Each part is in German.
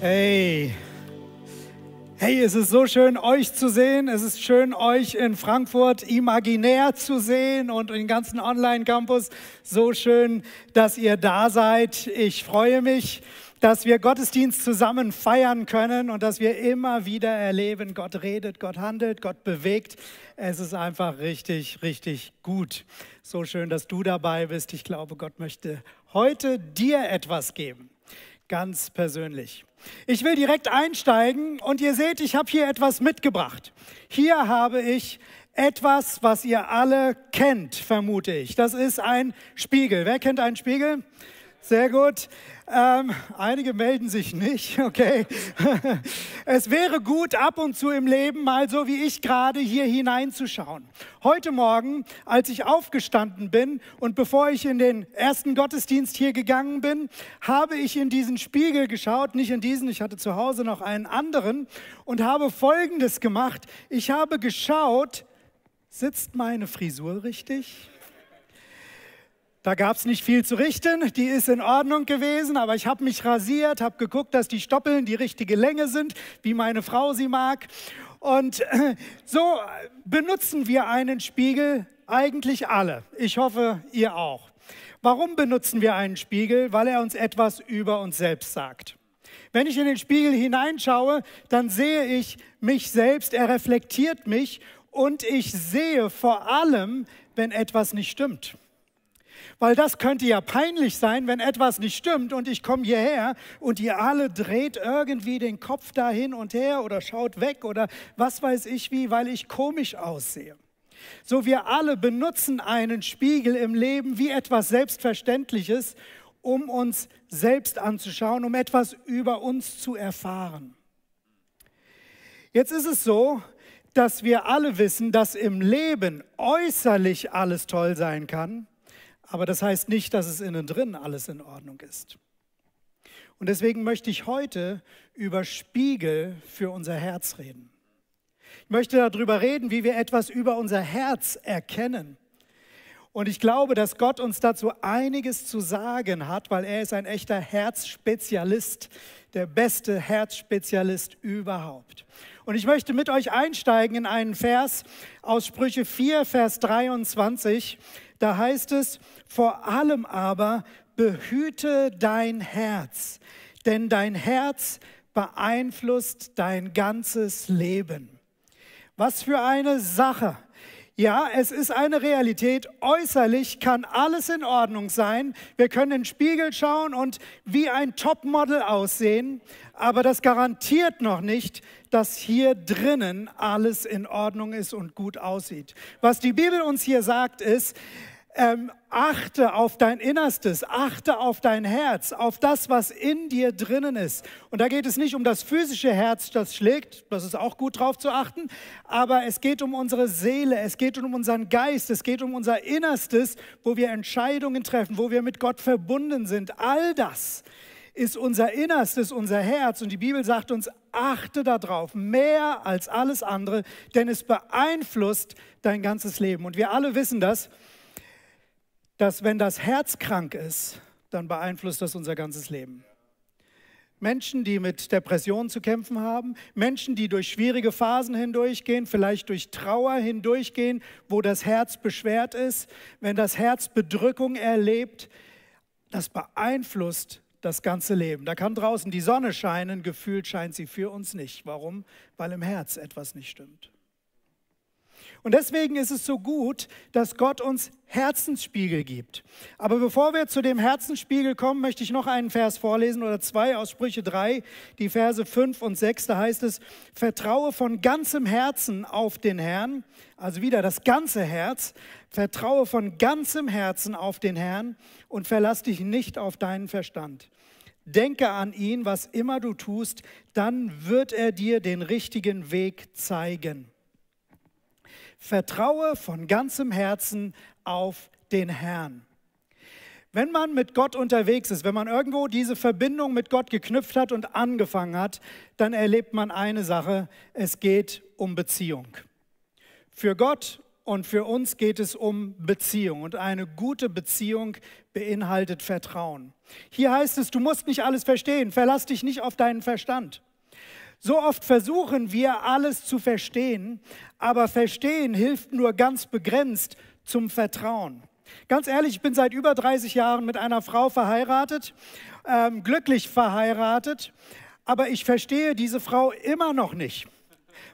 Hey. Hey, es ist so schön, euch zu sehen. Es ist schön, euch in Frankfurt imaginär zu sehen und den ganzen Online-Campus. So schön, dass ihr da seid. Ich freue mich, dass wir Gottesdienst zusammen feiern können und dass wir immer wieder erleben, Gott redet, Gott handelt, Gott bewegt. Es ist einfach richtig, richtig gut. So schön, dass du dabei bist. Ich glaube, Gott möchte heute dir etwas geben ganz persönlich. Ich will direkt einsteigen und ihr seht, ich habe hier etwas mitgebracht. Hier habe ich etwas, was ihr alle kennt, vermute ich. Das ist ein Spiegel. Wer kennt einen Spiegel? Sehr gut. Ähm, einige melden sich nicht, okay. Es wäre gut, ab und zu im Leben mal so wie ich gerade hier hineinzuschauen. Heute Morgen, als ich aufgestanden bin und bevor ich in den ersten Gottesdienst hier gegangen bin, habe ich in diesen Spiegel geschaut, nicht in diesen, ich hatte zu Hause noch einen anderen und habe Folgendes gemacht. Ich habe geschaut, sitzt meine Frisur richtig? Da gab es nicht viel zu richten, die ist in Ordnung gewesen, aber ich habe mich rasiert, habe geguckt, dass die Stoppeln die richtige Länge sind, wie meine Frau sie mag. Und so benutzen wir einen Spiegel eigentlich alle. Ich hoffe, ihr auch. Warum benutzen wir einen Spiegel? Weil er uns etwas über uns selbst sagt. Wenn ich in den Spiegel hineinschaue, dann sehe ich mich selbst, er reflektiert mich und ich sehe vor allem, wenn etwas nicht stimmt. Weil das könnte ja peinlich sein, wenn etwas nicht stimmt und ich komme hierher und ihr alle dreht irgendwie den Kopf da hin und her oder schaut weg oder was weiß ich wie, weil ich komisch aussehe. So wir alle benutzen einen Spiegel im Leben wie etwas Selbstverständliches, um uns selbst anzuschauen, um etwas über uns zu erfahren. Jetzt ist es so, dass wir alle wissen, dass im Leben äußerlich alles toll sein kann, aber das heißt nicht, dass es innen drin alles in Ordnung ist. Und deswegen möchte ich heute über Spiegel für unser Herz reden. Ich möchte darüber reden, wie wir etwas über unser Herz erkennen. Und ich glaube, dass Gott uns dazu einiges zu sagen hat, weil er ist ein echter Herzspezialist, der beste Herzspezialist überhaupt. Und ich möchte mit euch einsteigen in einen Vers aus Sprüche 4, Vers 23. Da heißt es, vor allem aber behüte dein Herz, denn dein Herz beeinflusst dein ganzes Leben. Was für eine Sache. Ja, es ist eine Realität. Äußerlich kann alles in Ordnung sein. Wir können in den Spiegel schauen und wie ein Topmodel aussehen. Aber das garantiert noch nicht, dass hier drinnen alles in Ordnung ist und gut aussieht. Was die Bibel uns hier sagt, ist, ähm, achte auf dein Innerstes, achte auf dein Herz, auf das, was in dir drinnen ist. Und da geht es nicht um das physische Herz, das schlägt, das ist auch gut drauf zu achten, aber es geht um unsere Seele, es geht um unseren Geist, es geht um unser Innerstes, wo wir Entscheidungen treffen, wo wir mit Gott verbunden sind. All das ist unser Innerstes, unser Herz. Und die Bibel sagt uns, achte darauf, mehr als alles andere, denn es beeinflusst dein ganzes Leben. Und wir alle wissen das dass wenn das Herz krank ist, dann beeinflusst das unser ganzes Leben. Menschen, die mit Depressionen zu kämpfen haben, Menschen, die durch schwierige Phasen hindurchgehen, vielleicht durch Trauer hindurchgehen, wo das Herz beschwert ist, wenn das Herz Bedrückung erlebt, das beeinflusst das ganze Leben. Da kann draußen die Sonne scheinen, gefühlt scheint sie für uns nicht. Warum? Weil im Herz etwas nicht stimmt. Und deswegen ist es so gut, dass Gott uns Herzensspiegel gibt. Aber bevor wir zu dem Herzensspiegel kommen, möchte ich noch einen Vers vorlesen oder zwei aus Sprüche 3, die Verse 5 und 6. Da heißt es, vertraue von ganzem Herzen auf den Herrn. Also wieder das ganze Herz. Vertraue von ganzem Herzen auf den Herrn und verlass dich nicht auf deinen Verstand. Denke an ihn, was immer du tust, dann wird er dir den richtigen Weg zeigen. Vertraue von ganzem Herzen auf den Herrn. Wenn man mit Gott unterwegs ist, wenn man irgendwo diese Verbindung mit Gott geknüpft hat und angefangen hat, dann erlebt man eine Sache, es geht um Beziehung. Für Gott und für uns geht es um Beziehung und eine gute Beziehung beinhaltet Vertrauen. Hier heißt es, du musst nicht alles verstehen, verlass dich nicht auf deinen Verstand. So oft versuchen wir alles zu verstehen, aber verstehen hilft nur ganz begrenzt zum Vertrauen. Ganz ehrlich, ich bin seit über 30 Jahren mit einer Frau verheiratet, ähm, glücklich verheiratet, aber ich verstehe diese Frau immer noch nicht.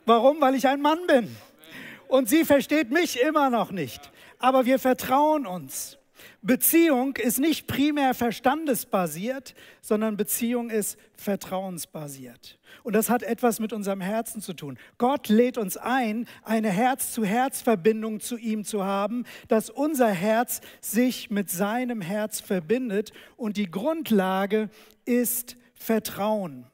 Warum? Weil ich ein Mann bin. Und sie versteht mich immer noch nicht. Aber wir vertrauen uns. Beziehung ist nicht primär verstandesbasiert, sondern Beziehung ist vertrauensbasiert. Und das hat etwas mit unserem Herzen zu tun. Gott lädt uns ein, eine Herz-zu-Herz-Verbindung zu ihm zu haben, dass unser Herz sich mit seinem Herz verbindet. Und die Grundlage ist Vertrauen.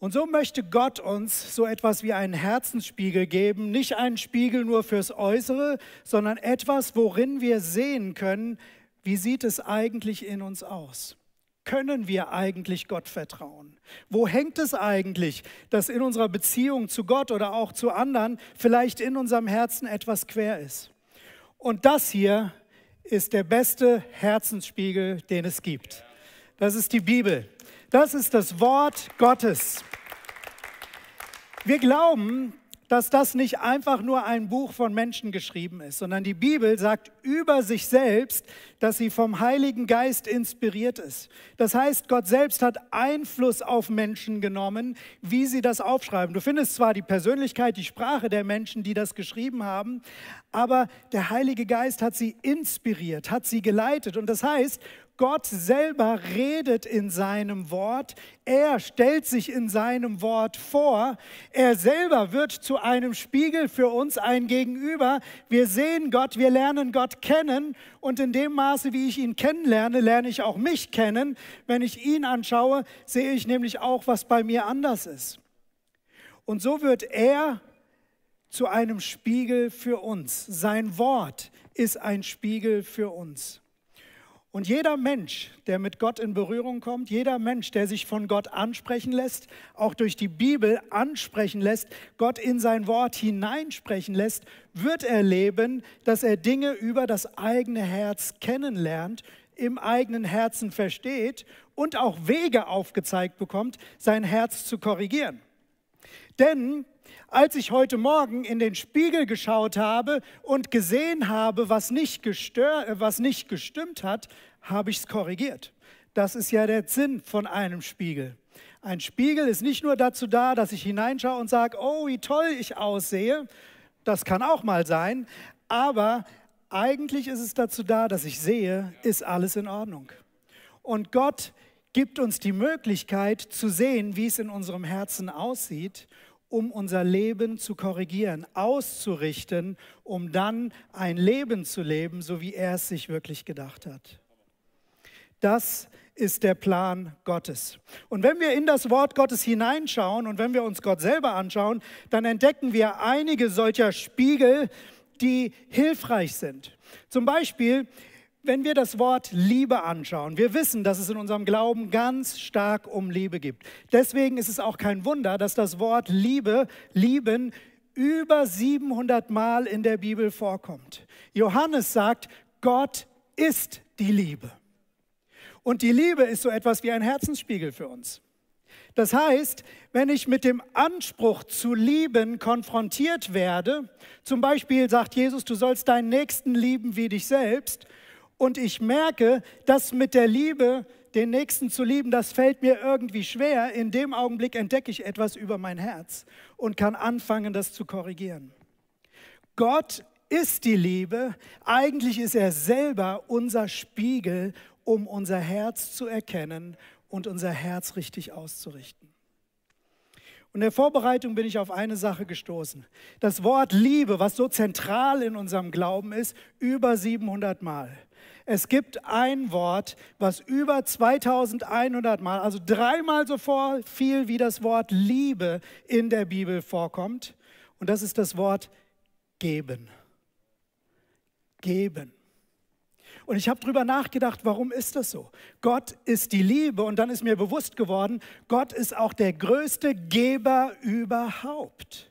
Und so möchte Gott uns so etwas wie einen Herzensspiegel geben, nicht einen Spiegel nur fürs Äußere, sondern etwas, worin wir sehen können, wie sieht es eigentlich in uns aus? Können wir eigentlich Gott vertrauen? Wo hängt es eigentlich, dass in unserer Beziehung zu Gott oder auch zu anderen vielleicht in unserem Herzen etwas quer ist? Und das hier ist der beste Herzensspiegel, den es gibt. Das ist die Bibel. Das ist das Wort Gottes. Wir glauben, dass das nicht einfach nur ein Buch von Menschen geschrieben ist, sondern die Bibel sagt über sich selbst, dass sie vom Heiligen Geist inspiriert ist. Das heißt, Gott selbst hat Einfluss auf Menschen genommen, wie sie das aufschreiben. Du findest zwar die Persönlichkeit, die Sprache der Menschen, die das geschrieben haben, aber der Heilige Geist hat sie inspiriert, hat sie geleitet. Und das heißt, Gott selber redet in seinem Wort, er stellt sich in seinem Wort vor, er selber wird zu einem Spiegel für uns ein Gegenüber. Wir sehen Gott, wir lernen Gott kennen und in dem Maße, wie ich ihn kennenlerne, lerne ich auch mich kennen. Wenn ich ihn anschaue, sehe ich nämlich auch, was bei mir anders ist. Und so wird er zu einem Spiegel für uns. Sein Wort ist ein Spiegel für uns. Und jeder Mensch, der mit Gott in Berührung kommt, jeder Mensch, der sich von Gott ansprechen lässt, auch durch die Bibel ansprechen lässt, Gott in sein Wort hineinsprechen lässt, wird erleben, dass er Dinge über das eigene Herz kennenlernt, im eigenen Herzen versteht und auch Wege aufgezeigt bekommt, sein Herz zu korrigieren. Denn als ich heute Morgen in den Spiegel geschaut habe und gesehen habe, was nicht, äh, was nicht gestimmt hat, habe ich es korrigiert. Das ist ja der Sinn von einem Spiegel. Ein Spiegel ist nicht nur dazu da, dass ich hineinschaue und sage, oh, wie toll ich aussehe. Das kann auch mal sein. Aber eigentlich ist es dazu da, dass ich sehe, ist alles in Ordnung. Und Gott gibt uns die Möglichkeit zu sehen, wie es in unserem Herzen aussieht um unser Leben zu korrigieren, auszurichten, um dann ein Leben zu leben, so wie er es sich wirklich gedacht hat. Das ist der Plan Gottes. Und wenn wir in das Wort Gottes hineinschauen und wenn wir uns Gott selber anschauen, dann entdecken wir einige solcher Spiegel, die hilfreich sind. Zum Beispiel wenn wir das Wort Liebe anschauen, wir wissen, dass es in unserem Glauben ganz stark um Liebe gibt. Deswegen ist es auch kein Wunder, dass das Wort Liebe, lieben, über 700 Mal in der Bibel vorkommt. Johannes sagt, Gott ist die Liebe. Und die Liebe ist so etwas wie ein Herzensspiegel für uns. Das heißt, wenn ich mit dem Anspruch zu lieben konfrontiert werde, zum Beispiel sagt Jesus, du sollst deinen Nächsten lieben wie dich selbst, und ich merke, dass mit der Liebe, den Nächsten zu lieben, das fällt mir irgendwie schwer, in dem Augenblick entdecke ich etwas über mein Herz und kann anfangen, das zu korrigieren. Gott ist die Liebe, eigentlich ist er selber unser Spiegel, um unser Herz zu erkennen und unser Herz richtig auszurichten. Und in der Vorbereitung bin ich auf eine Sache gestoßen. Das Wort Liebe, was so zentral in unserem Glauben ist, über 700 Mal. Es gibt ein Wort, was über 2100 Mal, also dreimal so viel wie das Wort Liebe in der Bibel vorkommt. Und das ist das Wort geben. Geben. Und ich habe darüber nachgedacht, warum ist das so? Gott ist die Liebe und dann ist mir bewusst geworden, Gott ist auch der größte Geber überhaupt.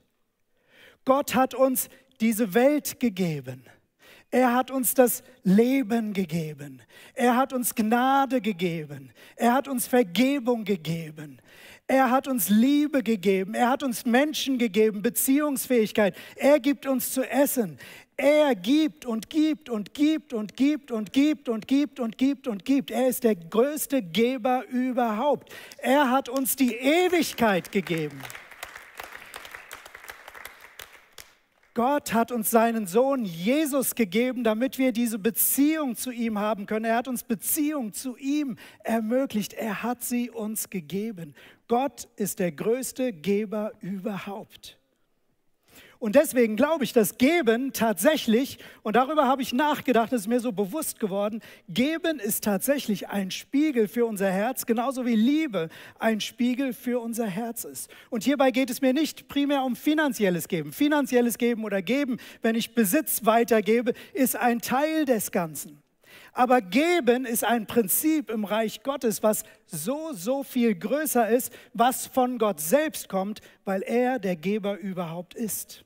Gott hat uns diese Welt gegeben. Er hat uns das Leben gegeben. Er hat uns Gnade gegeben. Er hat uns Vergebung gegeben. Er hat uns Liebe gegeben. Er hat uns Menschen gegeben, Beziehungsfähigkeit. Er gibt uns zu essen. Er gibt und gibt und gibt und gibt und gibt und gibt und gibt und gibt. Er ist der größte Geber überhaupt. Er hat uns die Ewigkeit gegeben. Gott hat uns seinen Sohn Jesus gegeben, damit wir diese Beziehung zu ihm haben können. Er hat uns Beziehung zu ihm ermöglicht. Er hat sie uns gegeben. Gott ist der größte Geber überhaupt. Und deswegen glaube ich, dass Geben tatsächlich, und darüber habe ich nachgedacht, ist mir so bewusst geworden, Geben ist tatsächlich ein Spiegel für unser Herz, genauso wie Liebe ein Spiegel für unser Herz ist. Und hierbei geht es mir nicht primär um finanzielles Geben. Finanzielles Geben oder Geben, wenn ich Besitz weitergebe, ist ein Teil des Ganzen. Aber geben ist ein Prinzip im Reich Gottes, was so, so viel größer ist, was von Gott selbst kommt, weil er der Geber überhaupt ist.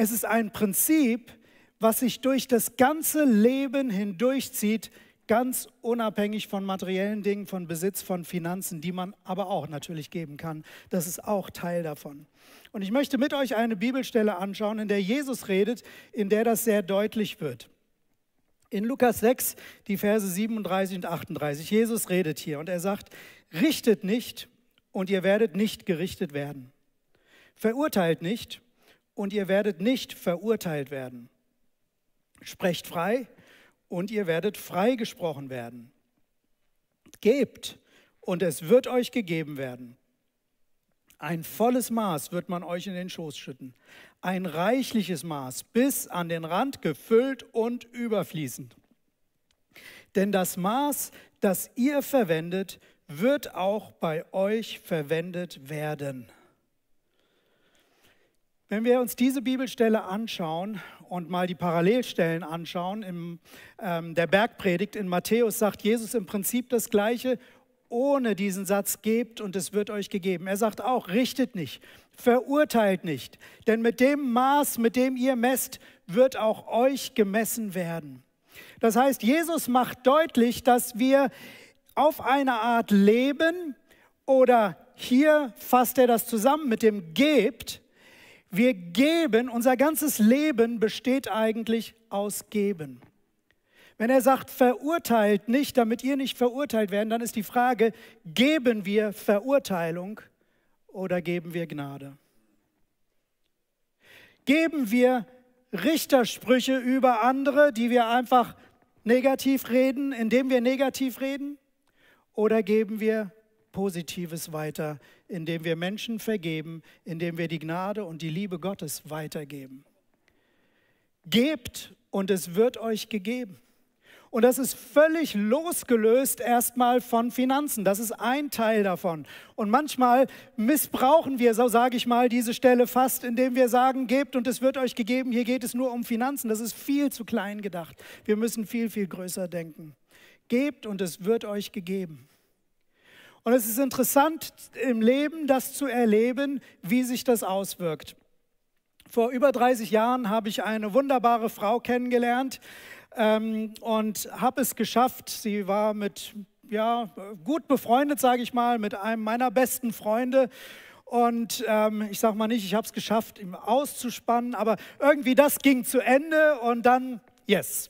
Es ist ein Prinzip, was sich durch das ganze Leben hindurchzieht, ganz unabhängig von materiellen Dingen, von Besitz, von Finanzen, die man aber auch natürlich geben kann. Das ist auch Teil davon. Und ich möchte mit euch eine Bibelstelle anschauen, in der Jesus redet, in der das sehr deutlich wird. In Lukas 6, die Verse 37 und 38, Jesus redet hier und er sagt, richtet nicht und ihr werdet nicht gerichtet werden. Verurteilt nicht und ihr werdet nicht verurteilt werden. Sprecht frei und ihr werdet freigesprochen werden. Gebt und es wird euch gegeben werden. Ein volles Maß wird man euch in den Schoß schütten, ein reichliches Maß bis an den Rand gefüllt und überfließend. Denn das Maß, das ihr verwendet, wird auch bei euch verwendet werden. Wenn wir uns diese Bibelstelle anschauen und mal die Parallelstellen anschauen, in ähm, der Bergpredigt in Matthäus sagt Jesus im Prinzip das Gleiche, ohne diesen Satz gebt und es wird euch gegeben. Er sagt auch, richtet nicht, verurteilt nicht, denn mit dem Maß, mit dem ihr messt, wird auch euch gemessen werden. Das heißt, Jesus macht deutlich, dass wir auf eine Art leben oder hier fasst er das zusammen mit dem gebt, wir geben, unser ganzes Leben besteht eigentlich aus Geben. Wenn er sagt, verurteilt nicht, damit ihr nicht verurteilt werden, dann ist die Frage, geben wir Verurteilung oder geben wir Gnade? Geben wir Richtersprüche über andere, die wir einfach negativ reden, indem wir negativ reden? Oder geben wir Positives weiter, indem wir Menschen vergeben, indem wir die Gnade und die Liebe Gottes weitergeben. Gebt und es wird euch gegeben. Und das ist völlig losgelöst erstmal von Finanzen. Das ist ein Teil davon. Und manchmal missbrauchen wir, so sage ich mal, diese Stelle fast, indem wir sagen, gebt und es wird euch gegeben, hier geht es nur um Finanzen. Das ist viel zu klein gedacht. Wir müssen viel, viel größer denken. Gebt und es wird euch gegeben. Und es ist interessant im Leben, das zu erleben, wie sich das auswirkt. Vor über 30 Jahren habe ich eine wunderbare Frau kennengelernt ähm, und habe es geschafft. Sie war mit, ja, gut befreundet, sage ich mal, mit einem meiner besten Freunde. Und ähm, ich sage mal nicht, ich habe es geschafft, ihn auszuspannen, aber irgendwie das ging zu Ende und dann, yes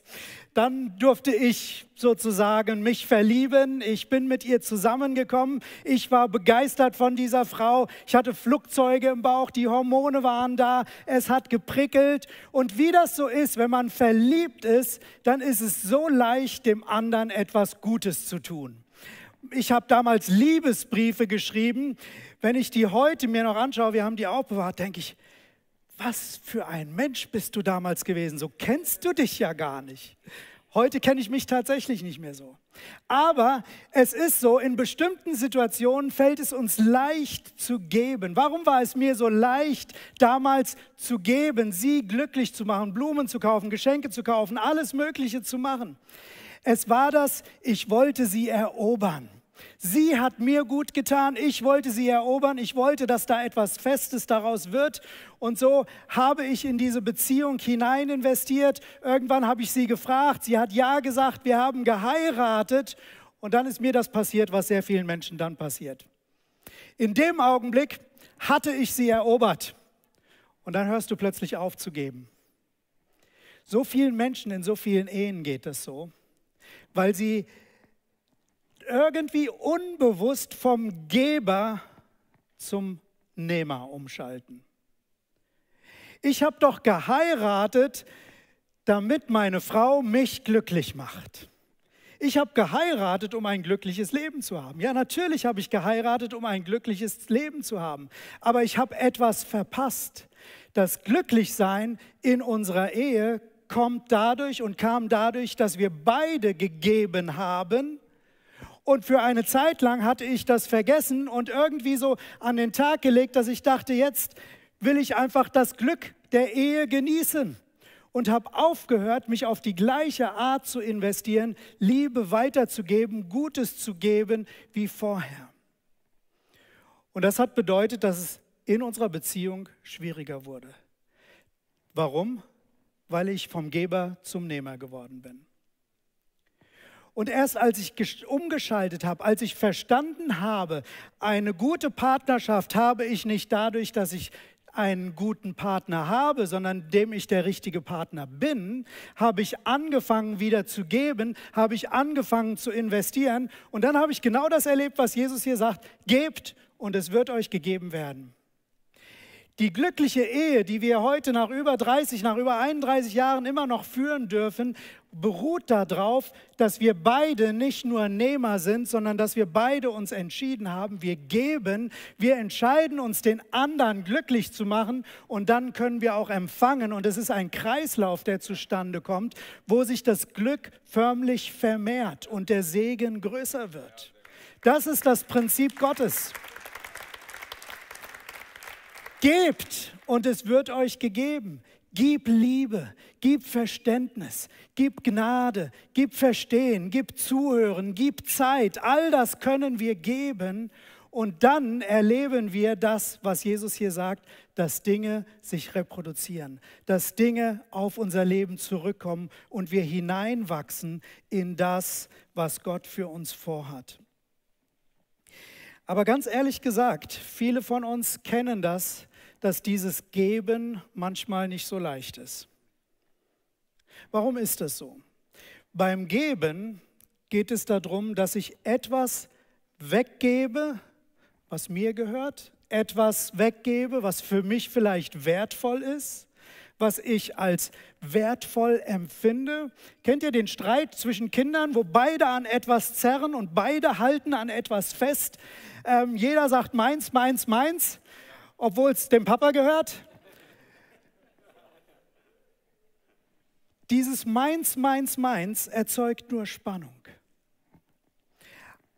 dann durfte ich sozusagen mich verlieben. Ich bin mit ihr zusammengekommen. Ich war begeistert von dieser Frau. Ich hatte Flugzeuge im Bauch, die Hormone waren da, es hat geprickelt. Und wie das so ist, wenn man verliebt ist, dann ist es so leicht, dem anderen etwas Gutes zu tun. Ich habe damals Liebesbriefe geschrieben. Wenn ich die heute mir noch anschaue, wir haben die auch bewahrt, denke ich, was für ein Mensch bist du damals gewesen? So kennst du dich ja gar nicht. Heute kenne ich mich tatsächlich nicht mehr so. Aber es ist so, in bestimmten Situationen fällt es uns leicht zu geben. Warum war es mir so leicht, damals zu geben, sie glücklich zu machen, Blumen zu kaufen, Geschenke zu kaufen, alles Mögliche zu machen? Es war das, ich wollte sie erobern. Sie hat mir gut getan, ich wollte sie erobern, ich wollte, dass da etwas Festes daraus wird. Und so habe ich in diese Beziehung hinein investiert. Irgendwann habe ich sie gefragt, sie hat ja gesagt, wir haben geheiratet. Und dann ist mir das passiert, was sehr vielen Menschen dann passiert. In dem Augenblick hatte ich sie erobert. Und dann hörst du plötzlich auf zu geben. So vielen Menschen in so vielen Ehen geht das so, weil sie irgendwie unbewusst vom Geber zum Nehmer umschalten. Ich habe doch geheiratet, damit meine Frau mich glücklich macht. Ich habe geheiratet, um ein glückliches Leben zu haben. Ja, natürlich habe ich geheiratet, um ein glückliches Leben zu haben. Aber ich habe etwas verpasst. Das Glücklichsein in unserer Ehe kommt dadurch und kam dadurch, dass wir beide gegeben haben und für eine Zeit lang hatte ich das vergessen und irgendwie so an den Tag gelegt, dass ich dachte, jetzt will ich einfach das Glück der Ehe genießen und habe aufgehört, mich auf die gleiche Art zu investieren, Liebe weiterzugeben, Gutes zu geben wie vorher. Und das hat bedeutet, dass es in unserer Beziehung schwieriger wurde. Warum? Weil ich vom Geber zum Nehmer geworden bin. Und erst als ich umgeschaltet habe, als ich verstanden habe, eine gute Partnerschaft habe ich nicht dadurch, dass ich einen guten Partner habe, sondern dem ich der richtige Partner bin, habe ich angefangen wieder zu geben, habe ich angefangen zu investieren und dann habe ich genau das erlebt, was Jesus hier sagt, gebt und es wird euch gegeben werden. Die glückliche Ehe, die wir heute nach über 30, nach über 31 Jahren immer noch führen dürfen, beruht darauf, dass wir beide nicht nur Nehmer sind, sondern dass wir beide uns entschieden haben, wir geben, wir entscheiden uns, den anderen glücklich zu machen und dann können wir auch empfangen. Und es ist ein Kreislauf, der zustande kommt, wo sich das Glück förmlich vermehrt und der Segen größer wird. Das ist das Prinzip Gottes. Gebt und es wird euch gegeben. Gib Liebe, gib Verständnis, gib Gnade, gib Verstehen, gib Zuhören, gib Zeit. All das können wir geben und dann erleben wir das, was Jesus hier sagt, dass Dinge sich reproduzieren, dass Dinge auf unser Leben zurückkommen und wir hineinwachsen in das, was Gott für uns vorhat. Aber ganz ehrlich gesagt, viele von uns kennen das dass dieses Geben manchmal nicht so leicht ist. Warum ist das so? Beim Geben geht es darum, dass ich etwas weggebe, was mir gehört, etwas weggebe, was für mich vielleicht wertvoll ist, was ich als wertvoll empfinde. Kennt ihr den Streit zwischen Kindern, wo beide an etwas zerren und beide halten an etwas fest? Ähm, jeder sagt meins, meins, meins obwohl es dem Papa gehört? Dieses meins, meins, meins erzeugt nur Spannung.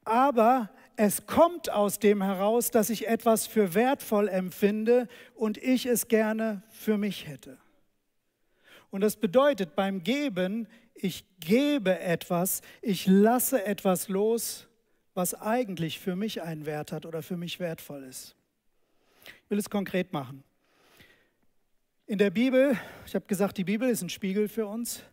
Aber es kommt aus dem heraus, dass ich etwas für wertvoll empfinde und ich es gerne für mich hätte. Und das bedeutet beim Geben, ich gebe etwas, ich lasse etwas los, was eigentlich für mich einen Wert hat oder für mich wertvoll ist will es konkret machen. In der Bibel, ich habe gesagt, die Bibel ist ein Spiegel für uns,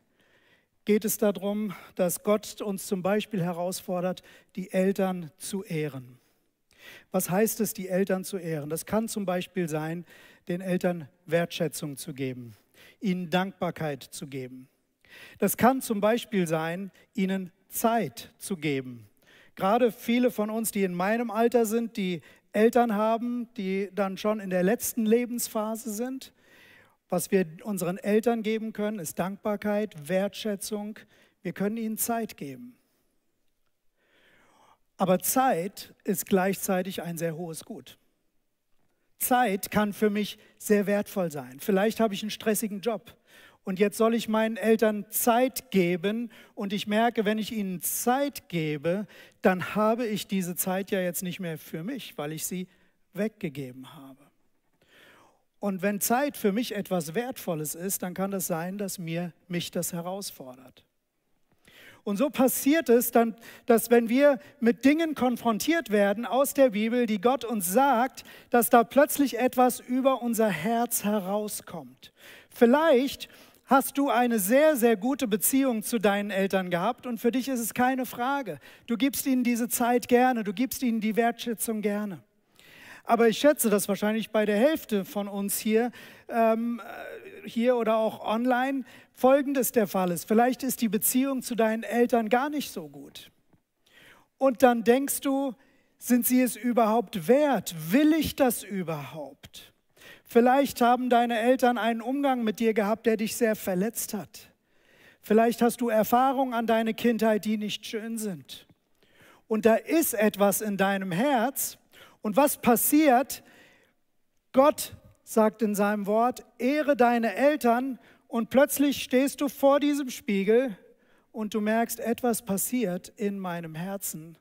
geht es darum, dass Gott uns zum Beispiel herausfordert, die Eltern zu ehren. Was heißt es, die Eltern zu ehren? Das kann zum Beispiel sein, den Eltern Wertschätzung zu geben, ihnen Dankbarkeit zu geben. Das kann zum Beispiel sein, ihnen Zeit zu geben. Gerade viele von uns, die in meinem Alter sind, die Eltern haben, die dann schon in der letzten Lebensphase sind. Was wir unseren Eltern geben können, ist Dankbarkeit, Wertschätzung. Wir können ihnen Zeit geben. Aber Zeit ist gleichzeitig ein sehr hohes Gut. Zeit kann für mich sehr wertvoll sein. Vielleicht habe ich einen stressigen Job und jetzt soll ich meinen Eltern Zeit geben und ich merke, wenn ich ihnen Zeit gebe, dann habe ich diese Zeit ja jetzt nicht mehr für mich, weil ich sie weggegeben habe. Und wenn Zeit für mich etwas Wertvolles ist, dann kann das sein, dass mir mich das herausfordert. Und so passiert es dann, dass wenn wir mit Dingen konfrontiert werden aus der Bibel, die Gott uns sagt, dass da plötzlich etwas über unser Herz herauskommt. Vielleicht hast du eine sehr, sehr gute Beziehung zu deinen Eltern gehabt und für dich ist es keine Frage. Du gibst ihnen diese Zeit gerne, du gibst ihnen die Wertschätzung gerne. Aber ich schätze, dass wahrscheinlich bei der Hälfte von uns hier, ähm, äh, hier oder auch online, folgendes der Fall ist. Vielleicht ist die Beziehung zu deinen Eltern gar nicht so gut. Und dann denkst du, sind sie es überhaupt wert? Will ich das überhaupt? Vielleicht haben deine Eltern einen Umgang mit dir gehabt, der dich sehr verletzt hat. Vielleicht hast du Erfahrungen an deine Kindheit, die nicht schön sind. Und da ist etwas in deinem Herz. Und was passiert? Gott sagt in seinem Wort, ehre deine Eltern. Und plötzlich stehst du vor diesem Spiegel und du merkst, etwas passiert in meinem Herzen,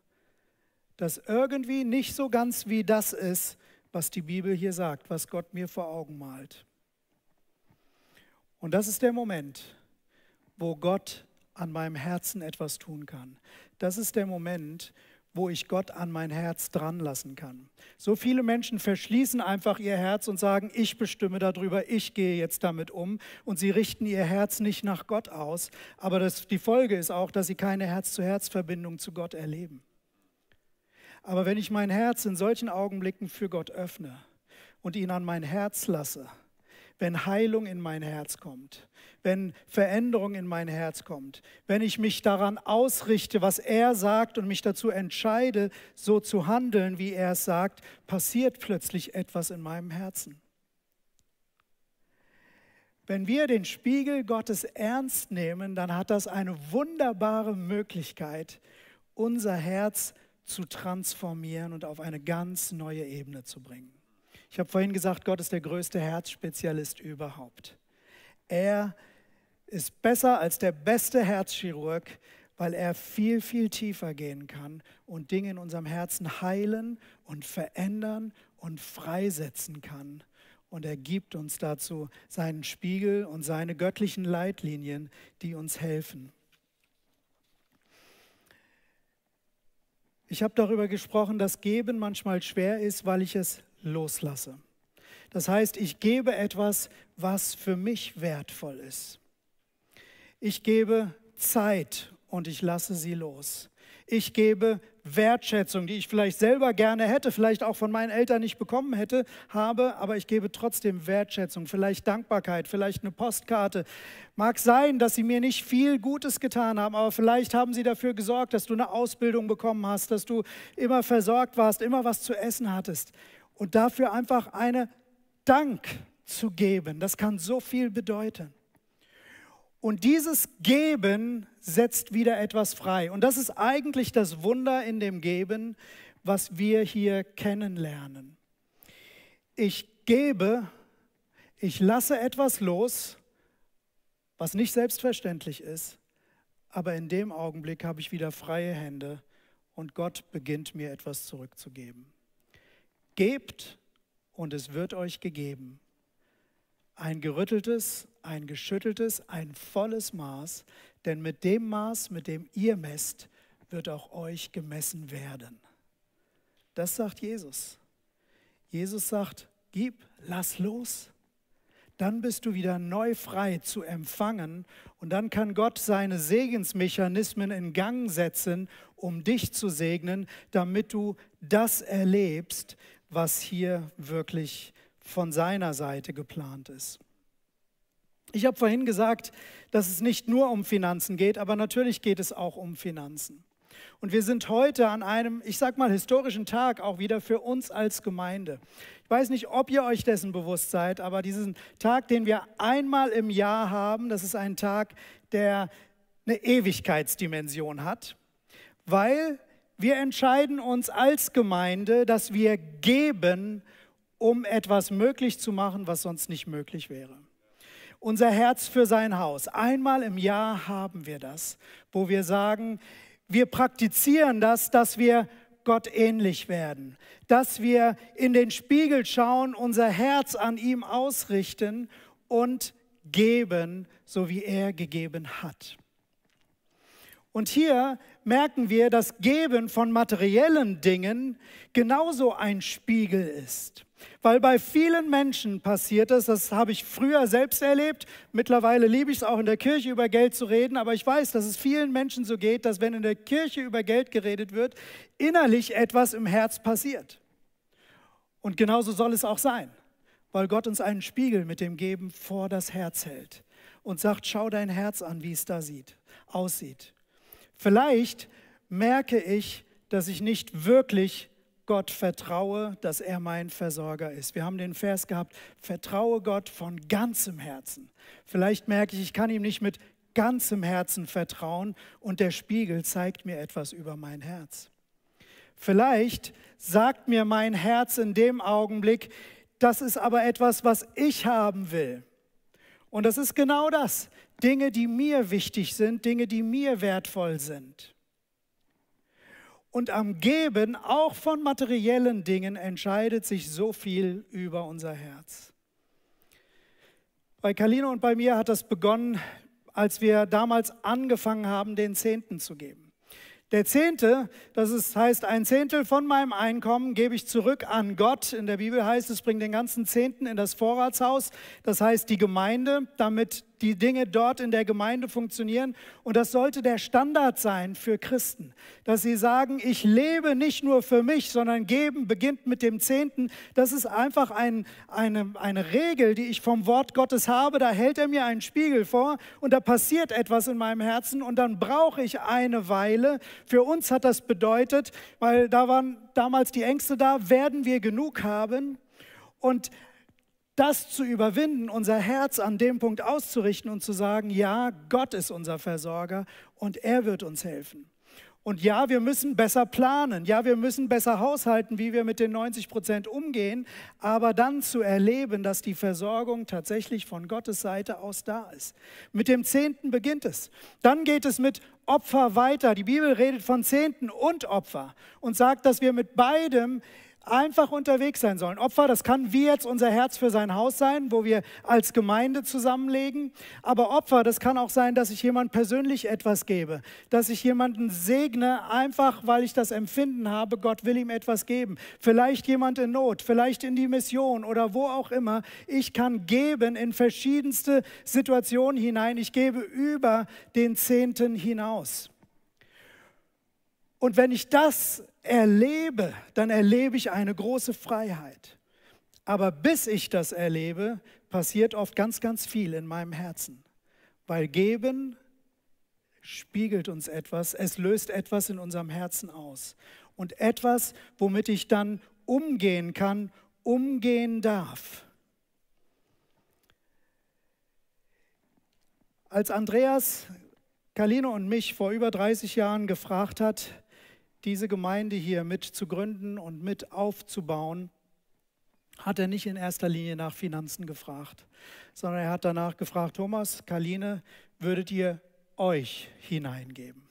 das irgendwie nicht so ganz wie das ist, was die Bibel hier sagt, was Gott mir vor Augen malt. Und das ist der Moment, wo Gott an meinem Herzen etwas tun kann. Das ist der Moment, wo ich Gott an mein Herz dranlassen kann. So viele Menschen verschließen einfach ihr Herz und sagen, ich bestimme darüber, ich gehe jetzt damit um und sie richten ihr Herz nicht nach Gott aus. Aber das, die Folge ist auch, dass sie keine Herz-zu-Herz-Verbindung zu Gott erleben. Aber wenn ich mein Herz in solchen Augenblicken für Gott öffne und ihn an mein Herz lasse, wenn Heilung in mein Herz kommt, wenn Veränderung in mein Herz kommt, wenn ich mich daran ausrichte, was er sagt und mich dazu entscheide, so zu handeln, wie er es sagt, passiert plötzlich etwas in meinem Herzen. Wenn wir den Spiegel Gottes ernst nehmen, dann hat das eine wunderbare Möglichkeit, unser Herz zu zu transformieren und auf eine ganz neue Ebene zu bringen. Ich habe vorhin gesagt, Gott ist der größte Herzspezialist überhaupt. Er ist besser als der beste Herzchirurg, weil er viel, viel tiefer gehen kann und Dinge in unserem Herzen heilen und verändern und freisetzen kann. Und er gibt uns dazu seinen Spiegel und seine göttlichen Leitlinien, die uns helfen. Ich habe darüber gesprochen, dass Geben manchmal schwer ist, weil ich es loslasse. Das heißt, ich gebe etwas, was für mich wertvoll ist. Ich gebe Zeit und ich lasse sie los. Ich gebe Wertschätzung, die ich vielleicht selber gerne hätte, vielleicht auch von meinen Eltern nicht bekommen hätte, habe, aber ich gebe trotzdem Wertschätzung, vielleicht Dankbarkeit, vielleicht eine Postkarte. Mag sein, dass sie mir nicht viel Gutes getan haben, aber vielleicht haben sie dafür gesorgt, dass du eine Ausbildung bekommen hast, dass du immer versorgt warst, immer was zu essen hattest. Und dafür einfach eine Dank zu geben, das kann so viel bedeuten. Und dieses Geben setzt wieder etwas frei. Und das ist eigentlich das Wunder in dem Geben, was wir hier kennenlernen. Ich gebe, ich lasse etwas los, was nicht selbstverständlich ist, aber in dem Augenblick habe ich wieder freie Hände und Gott beginnt mir etwas zurückzugeben. Gebt und es wird euch gegeben. Ein gerütteltes, ein geschütteltes, ein volles Maß, denn mit dem Maß, mit dem ihr messt, wird auch euch gemessen werden. Das sagt Jesus. Jesus sagt, gib, lass los. Dann bist du wieder neu frei zu empfangen und dann kann Gott seine Segensmechanismen in Gang setzen, um dich zu segnen, damit du das erlebst, was hier wirklich von seiner Seite geplant ist. Ich habe vorhin gesagt, dass es nicht nur um Finanzen geht, aber natürlich geht es auch um Finanzen. Und wir sind heute an einem, ich sag mal, historischen Tag auch wieder für uns als Gemeinde. Ich weiß nicht, ob ihr euch dessen bewusst seid, aber diesen Tag, den wir einmal im Jahr haben, das ist ein Tag, der eine Ewigkeitsdimension hat, weil wir entscheiden uns als Gemeinde, dass wir geben, um etwas möglich zu machen, was sonst nicht möglich wäre unser Herz für sein Haus. Einmal im Jahr haben wir das, wo wir sagen, wir praktizieren das, dass wir Gott ähnlich werden, dass wir in den Spiegel schauen, unser Herz an ihm ausrichten und geben, so wie er gegeben hat. Und hier merken wir, dass Geben von materiellen Dingen genauso ein Spiegel ist. Weil bei vielen Menschen passiert es, das habe ich früher selbst erlebt, mittlerweile liebe ich es auch in der Kirche über Geld zu reden, aber ich weiß, dass es vielen Menschen so geht, dass wenn in der Kirche über Geld geredet wird, innerlich etwas im Herz passiert. Und genauso soll es auch sein, weil Gott uns einen Spiegel mit dem Geben vor das Herz hält und sagt, schau dein Herz an, wie es da sieht, aussieht. Vielleicht merke ich, dass ich nicht wirklich Gott vertraue, dass er mein Versorger ist. Wir haben den Vers gehabt, vertraue Gott von ganzem Herzen. Vielleicht merke ich, ich kann ihm nicht mit ganzem Herzen vertrauen und der Spiegel zeigt mir etwas über mein Herz. Vielleicht sagt mir mein Herz in dem Augenblick, das ist aber etwas, was ich haben will. Und das ist genau das. Dinge, die mir wichtig sind, Dinge, die mir wertvoll sind und am Geben auch von materiellen Dingen entscheidet sich so viel über unser Herz. Bei Kalino und bei mir hat das begonnen, als wir damals angefangen haben, den Zehnten zu geben. Der Zehnte, das ist, heißt ein Zehntel von meinem Einkommen, gebe ich zurück an Gott. In der Bibel heißt es, bring den ganzen Zehnten in das Vorratshaus, das heißt die Gemeinde, damit die Dinge dort in der Gemeinde funktionieren. Und das sollte der Standard sein für Christen, dass sie sagen, ich lebe nicht nur für mich, sondern geben beginnt mit dem Zehnten. Das ist einfach ein, eine, eine Regel, die ich vom Wort Gottes habe. Da hält er mir einen Spiegel vor und da passiert etwas in meinem Herzen und dann brauche ich eine Weile. Für uns hat das bedeutet, weil da waren damals die Ängste da, werden wir genug haben? Und das zu überwinden, unser Herz an dem Punkt auszurichten und zu sagen, ja, Gott ist unser Versorger und er wird uns helfen. Und ja, wir müssen besser planen, ja, wir müssen besser haushalten, wie wir mit den 90 Prozent umgehen, aber dann zu erleben, dass die Versorgung tatsächlich von Gottes Seite aus da ist. Mit dem Zehnten beginnt es. Dann geht es mit Opfer weiter. Die Bibel redet von Zehnten und Opfer und sagt, dass wir mit beidem einfach unterwegs sein sollen. Opfer, das kann wie jetzt unser Herz für sein Haus sein, wo wir als Gemeinde zusammenlegen. Aber Opfer, das kann auch sein, dass ich jemand persönlich etwas gebe, dass ich jemanden segne, einfach weil ich das Empfinden habe, Gott will ihm etwas geben. Vielleicht jemand in Not, vielleicht in die Mission oder wo auch immer. Ich kann geben in verschiedenste Situationen hinein. Ich gebe über den Zehnten hinaus. Und wenn ich das erlebe, dann erlebe ich eine große Freiheit. Aber bis ich das erlebe, passiert oft ganz, ganz viel in meinem Herzen. Weil geben spiegelt uns etwas, es löst etwas in unserem Herzen aus. Und etwas, womit ich dann umgehen kann, umgehen darf. Als Andreas Kalino und mich vor über 30 Jahren gefragt hat, diese Gemeinde hier mit zu gründen und mit aufzubauen, hat er nicht in erster Linie nach Finanzen gefragt, sondern er hat danach gefragt, Thomas, Karline, würdet ihr euch hineingeben?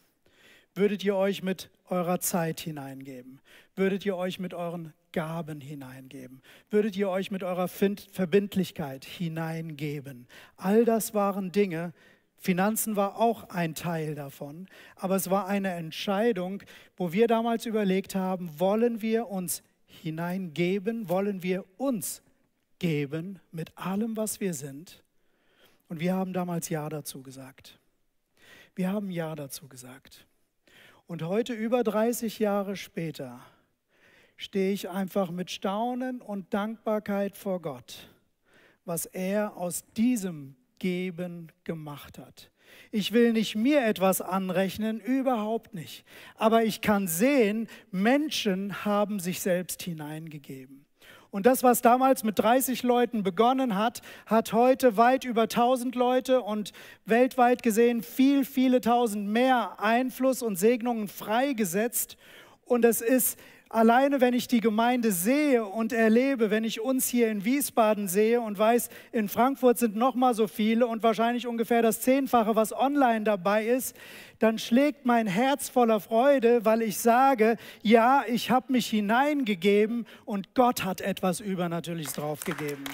Würdet ihr euch mit eurer Zeit hineingeben? Würdet ihr euch mit euren Gaben hineingeben? Würdet ihr euch mit eurer Verbindlichkeit hineingeben? All das waren Dinge, die Finanzen war auch ein Teil davon, aber es war eine Entscheidung, wo wir damals überlegt haben, wollen wir uns hineingeben, wollen wir uns geben mit allem, was wir sind. Und wir haben damals Ja dazu gesagt. Wir haben Ja dazu gesagt. Und heute, über 30 Jahre später, stehe ich einfach mit Staunen und Dankbarkeit vor Gott, was er aus diesem Geben gemacht hat. Ich will nicht mir etwas anrechnen, überhaupt nicht. Aber ich kann sehen, Menschen haben sich selbst hineingegeben. Und das, was damals mit 30 Leuten begonnen hat, hat heute weit über 1000 Leute und weltweit gesehen viel, viele tausend mehr Einfluss und Segnungen freigesetzt. Und es ist Alleine wenn ich die Gemeinde sehe und erlebe, wenn ich uns hier in Wiesbaden sehe und weiß, in Frankfurt sind noch mal so viele und wahrscheinlich ungefähr das Zehnfache, was online dabei ist, dann schlägt mein Herz voller Freude, weil ich sage, ja, ich habe mich hineingegeben und Gott hat etwas Übernatürliches draufgegeben.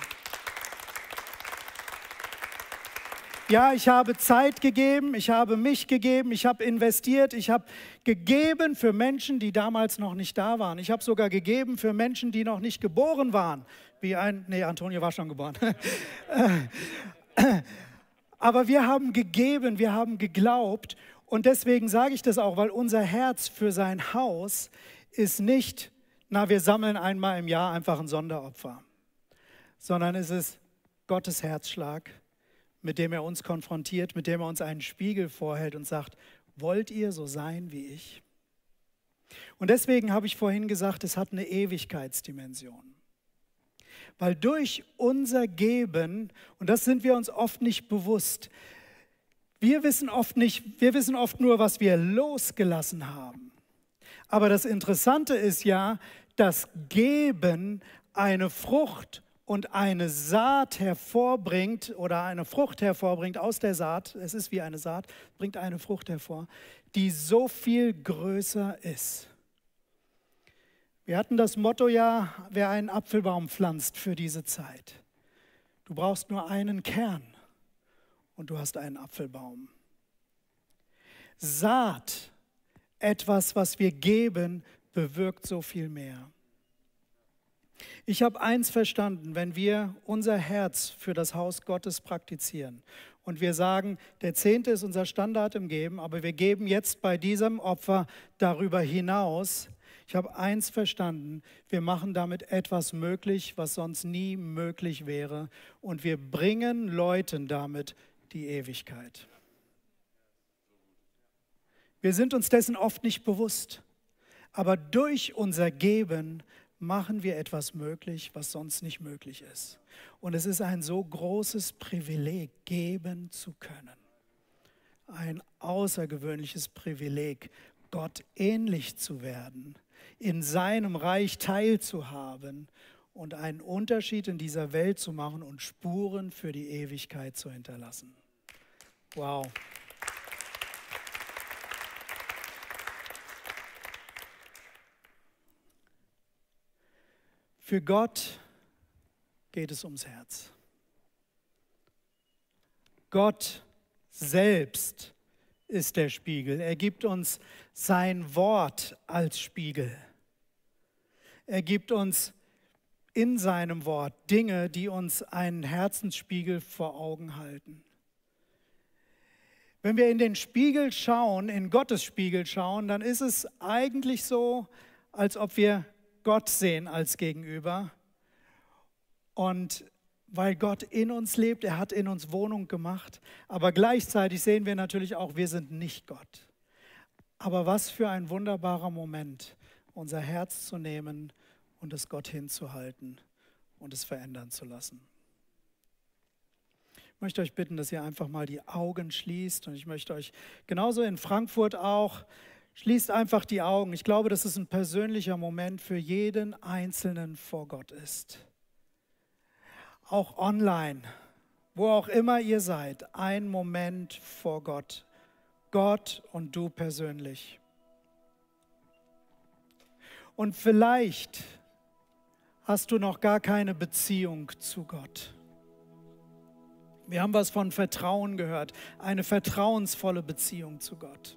Ja, ich habe Zeit gegeben, ich habe mich gegeben, ich habe investiert, ich habe gegeben für Menschen, die damals noch nicht da waren. Ich habe sogar gegeben für Menschen, die noch nicht geboren waren. Wie ein, nee, Antonio war schon geboren. Aber wir haben gegeben, wir haben geglaubt. Und deswegen sage ich das auch, weil unser Herz für sein Haus ist nicht, na, wir sammeln einmal im Jahr einfach ein Sonderopfer, sondern es ist Gottes Herzschlag mit dem er uns konfrontiert, mit dem er uns einen Spiegel vorhält und sagt, wollt ihr so sein wie ich? Und deswegen habe ich vorhin gesagt, es hat eine Ewigkeitsdimension. Weil durch unser Geben, und das sind wir uns oft nicht bewusst, wir wissen oft nicht, wir wissen oft nur, was wir losgelassen haben. Aber das Interessante ist ja, dass Geben eine Frucht und eine Saat hervorbringt oder eine Frucht hervorbringt aus der Saat, es ist wie eine Saat, bringt eine Frucht hervor, die so viel größer ist. Wir hatten das Motto ja, wer einen Apfelbaum pflanzt für diese Zeit. Du brauchst nur einen Kern und du hast einen Apfelbaum. Saat, etwas, was wir geben, bewirkt so viel mehr. Ich habe eins verstanden, wenn wir unser Herz für das Haus Gottes praktizieren und wir sagen, der Zehnte ist unser Standard im Geben, aber wir geben jetzt bei diesem Opfer darüber hinaus. Ich habe eins verstanden, wir machen damit etwas möglich, was sonst nie möglich wäre und wir bringen Leuten damit die Ewigkeit. Wir sind uns dessen oft nicht bewusst, aber durch unser Geben machen wir etwas möglich, was sonst nicht möglich ist. Und es ist ein so großes Privileg, geben zu können. Ein außergewöhnliches Privileg, Gott ähnlich zu werden, in seinem Reich teilzuhaben und einen Unterschied in dieser Welt zu machen und Spuren für die Ewigkeit zu hinterlassen. Wow. Für Gott geht es ums Herz. Gott selbst ist der Spiegel. Er gibt uns sein Wort als Spiegel. Er gibt uns in seinem Wort Dinge, die uns einen Herzensspiegel vor Augen halten. Wenn wir in den Spiegel schauen, in Gottes Spiegel schauen, dann ist es eigentlich so, als ob wir Gott sehen als Gegenüber. Und weil Gott in uns lebt, er hat in uns Wohnung gemacht, aber gleichzeitig sehen wir natürlich auch, wir sind nicht Gott. Aber was für ein wunderbarer Moment, unser Herz zu nehmen und es Gott hinzuhalten und es verändern zu lassen. Ich möchte euch bitten, dass ihr einfach mal die Augen schließt und ich möchte euch genauso in Frankfurt auch Schließt einfach die Augen. Ich glaube, dass es ein persönlicher Moment für jeden Einzelnen vor Gott ist. Auch online, wo auch immer ihr seid, ein Moment vor Gott. Gott und du persönlich. Und vielleicht hast du noch gar keine Beziehung zu Gott. Wir haben was von Vertrauen gehört, eine vertrauensvolle Beziehung zu Gott.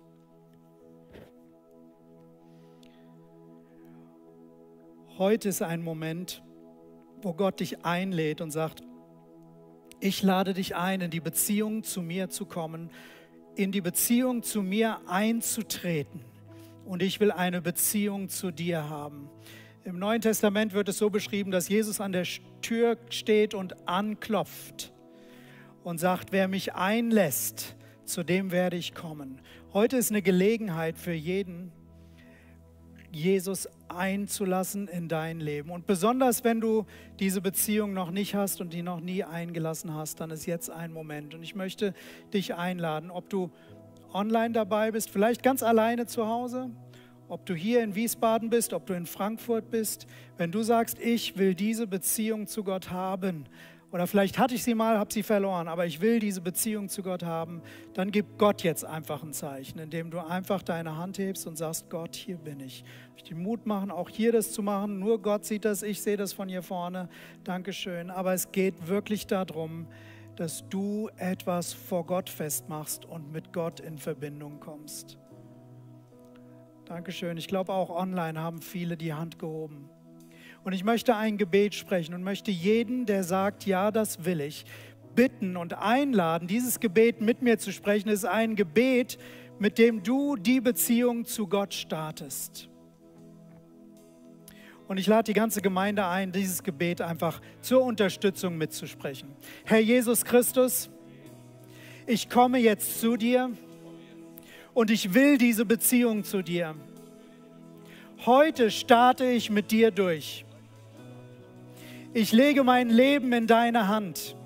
heute ist ein Moment, wo Gott dich einlädt und sagt, ich lade dich ein, in die Beziehung zu mir zu kommen, in die Beziehung zu mir einzutreten. Und ich will eine Beziehung zu dir haben. Im Neuen Testament wird es so beschrieben, dass Jesus an der Tür steht und anklopft und sagt, wer mich einlässt, zu dem werde ich kommen. Heute ist eine Gelegenheit für jeden, Jesus einzulassen in dein Leben. Und besonders wenn du diese Beziehung noch nicht hast und die noch nie eingelassen hast, dann ist jetzt ein Moment. Und ich möchte dich einladen, ob du online dabei bist, vielleicht ganz alleine zu Hause, ob du hier in Wiesbaden bist, ob du in Frankfurt bist, wenn du sagst, ich will diese Beziehung zu Gott haben, oder vielleicht hatte ich sie mal, habe sie verloren, aber ich will diese Beziehung zu Gott haben. Dann gib Gott jetzt einfach ein Zeichen, indem du einfach deine Hand hebst und sagst, Gott, hier bin ich. Ich den Mut machen, auch hier das zu machen. Nur Gott sieht das, ich sehe das von hier vorne. Dankeschön. Aber es geht wirklich darum, dass du etwas vor Gott festmachst und mit Gott in Verbindung kommst. Dankeschön. Ich glaube, auch online haben viele die Hand gehoben. Und ich möchte ein Gebet sprechen und möchte jeden, der sagt, ja, das will ich, bitten und einladen, dieses Gebet mit mir zu sprechen. Es ist ein Gebet, mit dem du die Beziehung zu Gott startest. Und ich lade die ganze Gemeinde ein, dieses Gebet einfach zur Unterstützung mitzusprechen. Herr Jesus Christus, ich komme jetzt zu dir und ich will diese Beziehung zu dir. Heute starte ich mit dir durch. Ich lege mein Leben in deine Hand.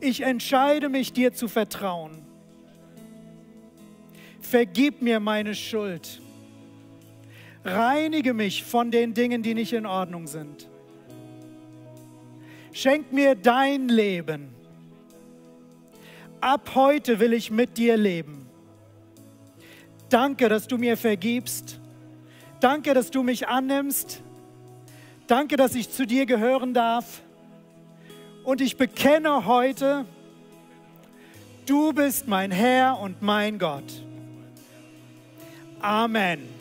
Ich entscheide mich, dir zu vertrauen. Vergib mir meine Schuld. Reinige mich von den Dingen, die nicht in Ordnung sind. Schenk mir dein Leben. Ab heute will ich mit dir leben. Danke, dass du mir vergibst. Danke, dass du mich annimmst. Danke, dass ich zu dir gehören darf. Und ich bekenne heute, du bist mein Herr und mein Gott. Amen.